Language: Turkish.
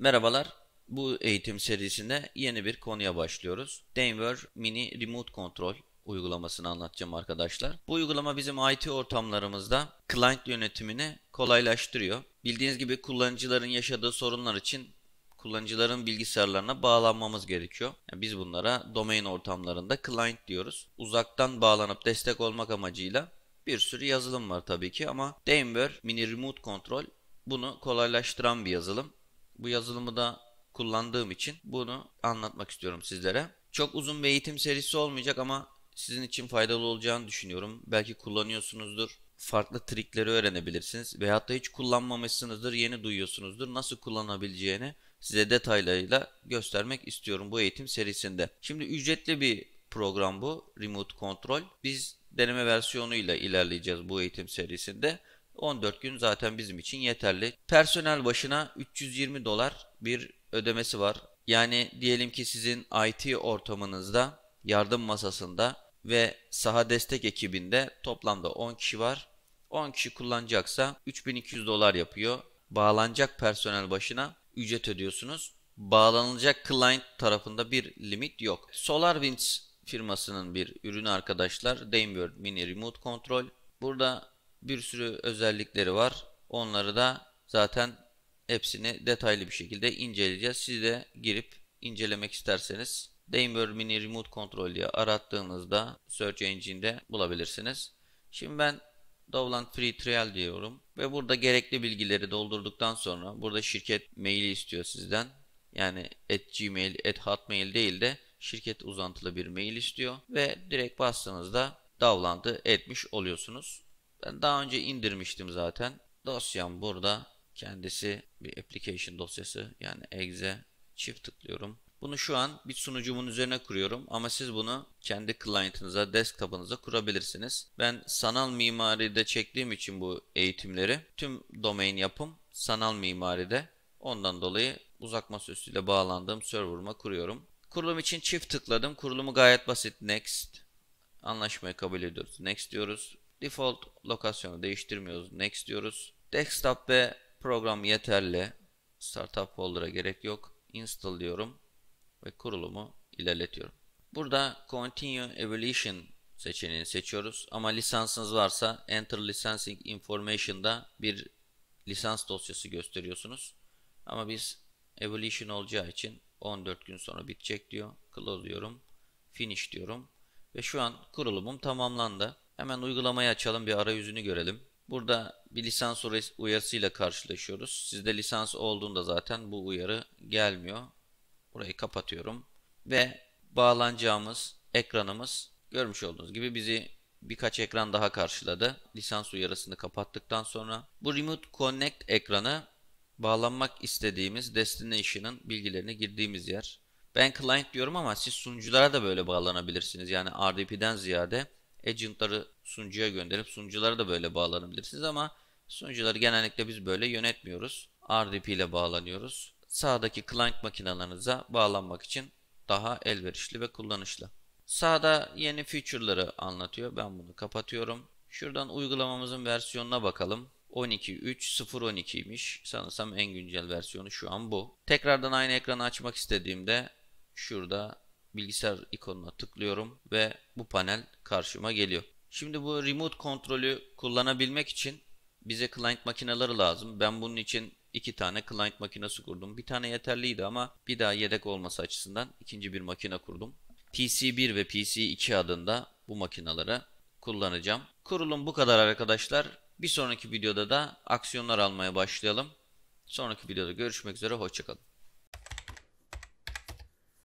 Merhabalar. Bu eğitim serisinde yeni bir konuya başlıyoruz. Denver Mini Remote Control uygulamasını anlatacağım arkadaşlar. Bu uygulama bizim IT ortamlarımızda client yönetimini kolaylaştırıyor. Bildiğiniz gibi kullanıcıların yaşadığı sorunlar için kullanıcıların bilgisayarlarına bağlanmamız gerekiyor. Yani biz bunlara domain ortamlarında client diyoruz. Uzaktan bağlanıp destek olmak amacıyla bir sürü yazılım var tabii ki ama Denver Mini Remote Control bunu kolaylaştıran bir yazılım bu yazılımı da kullandığım için bunu anlatmak istiyorum sizlere. Çok uzun bir eğitim serisi olmayacak ama sizin için faydalı olacağını düşünüyorum. Belki kullanıyorsunuzdur. Farklı trikleri öğrenebilirsiniz. Veyahut da hiç kullanmamışsınızdır, yeni duyuyorsunuzdur. Nasıl kullanabileceğini size detaylarıyla göstermek istiyorum bu eğitim serisinde. Şimdi ücretli bir program bu. Remote Control. Biz deneme versiyonuyla ilerleyeceğiz bu eğitim serisinde. 14 gün zaten bizim için yeterli. Personel başına 320 dolar bir ödemesi var. Yani diyelim ki sizin IT ortamınızda, yardım masasında ve saha destek ekibinde toplamda 10 kişi var. 10 kişi kullanacaksa 3200 dolar yapıyor. Bağlanacak personel başına ücret ödüyorsunuz. Bağlanılacak client tarafında bir limit yok. SolarWinds firmasının bir ürünü arkadaşlar. Daimler Mini Remote Control. Burada bir sürü özellikleri var. Onları da zaten hepsini detaylı bir şekilde inceleyeceğiz. Siz de girip incelemek isterseniz Daimler Mini Remote Control diye arattığınızda Search Engine'de bulabilirsiniz. Şimdi ben Dovland Free Trial diyorum ve burada gerekli bilgileri doldurduktan sonra burada şirket maili istiyor sizden. Yani at gmail, at hotmail değil de şirket uzantılı bir mail istiyor ve direkt bastığınızda Dovland'ı etmiş oluyorsunuz. Ben daha önce indirmiştim zaten. Dosyam burada. Kendisi bir application dosyası yani exe çift tıklıyorum. Bunu şu an bir sunucumun üzerine kuruyorum ama siz bunu kendi client'ınıza, desktop'ınıza kurabilirsiniz. Ben sanal mimaride çektiğim için bu eğitimleri tüm domain yapım sanal mimaride. Ondan dolayı uzak masaüstüyle bağlandığım server'ıma kuruyorum. Kurulum için çift tıkladım. Kurulumu gayet basit. Next. Anlaşmayı kabul ediyoruz. Next diyoruz. Default lokasyonu değiştirmiyoruz. Next diyoruz. Desktop ve program yeterli. Startup folder'a gerek yok. Install diyorum ve kurulumu ilerletiyorum. Burada Continue Evolution seçeneğini seçiyoruz. Ama lisansınız varsa Enter Licensing Information'da bir lisans dosyası gösteriyorsunuz. Ama biz Evolution olacağı için 14 gün sonra bitecek diyor. Close diyorum. Finish diyorum. Ve şu an kurulumum tamamlandı. Hemen uygulamayı açalım bir arayüzünü görelim. Burada bir lisans uyarısıyla karşılaşıyoruz. Sizde lisans olduğunda zaten bu uyarı gelmiyor. Burayı kapatıyorum. Ve bağlanacağımız ekranımız görmüş olduğunuz gibi bizi birkaç ekran daha karşıladı. Lisans uyarısını kapattıktan sonra. Bu Remote Connect ekranı bağlanmak istediğimiz destination'ın bilgilerini girdiğimiz yer. Ben client diyorum ama siz sunuculara da böyle bağlanabilirsiniz. Yani RDP'den ziyade agentları sunucuya gönderip sunucuları da böyle bağlanabilirsiniz ama sunucuları genellikle biz böyle yönetmiyoruz. RDP ile bağlanıyoruz. Sağdaki client makinalarınıza bağlanmak için daha elverişli ve kullanışlı. Sağda yeni feature'ları anlatıyor. Ben bunu kapatıyorum. Şuradan uygulamamızın versiyonuna bakalım. 123012 12.3.012'ymiş. Sanırsam en güncel versiyonu şu an bu. Tekrardan aynı ekranı açmak istediğimde şurada bilgisayar ikonuna tıklıyorum ve bu panel karşıma geliyor. Şimdi bu remote kontrolü kullanabilmek için bize client makineleri lazım. Ben bunun için iki tane client makinesi kurdum. Bir tane yeterliydi ama bir daha yedek olması açısından ikinci bir makine kurdum. pc 1 ve PC2 adında bu makinaları kullanacağım. Kurulum bu kadar arkadaşlar. Bir sonraki videoda da aksiyonlar almaya başlayalım. Sonraki videoda görüşmek üzere. Hoşçakalın.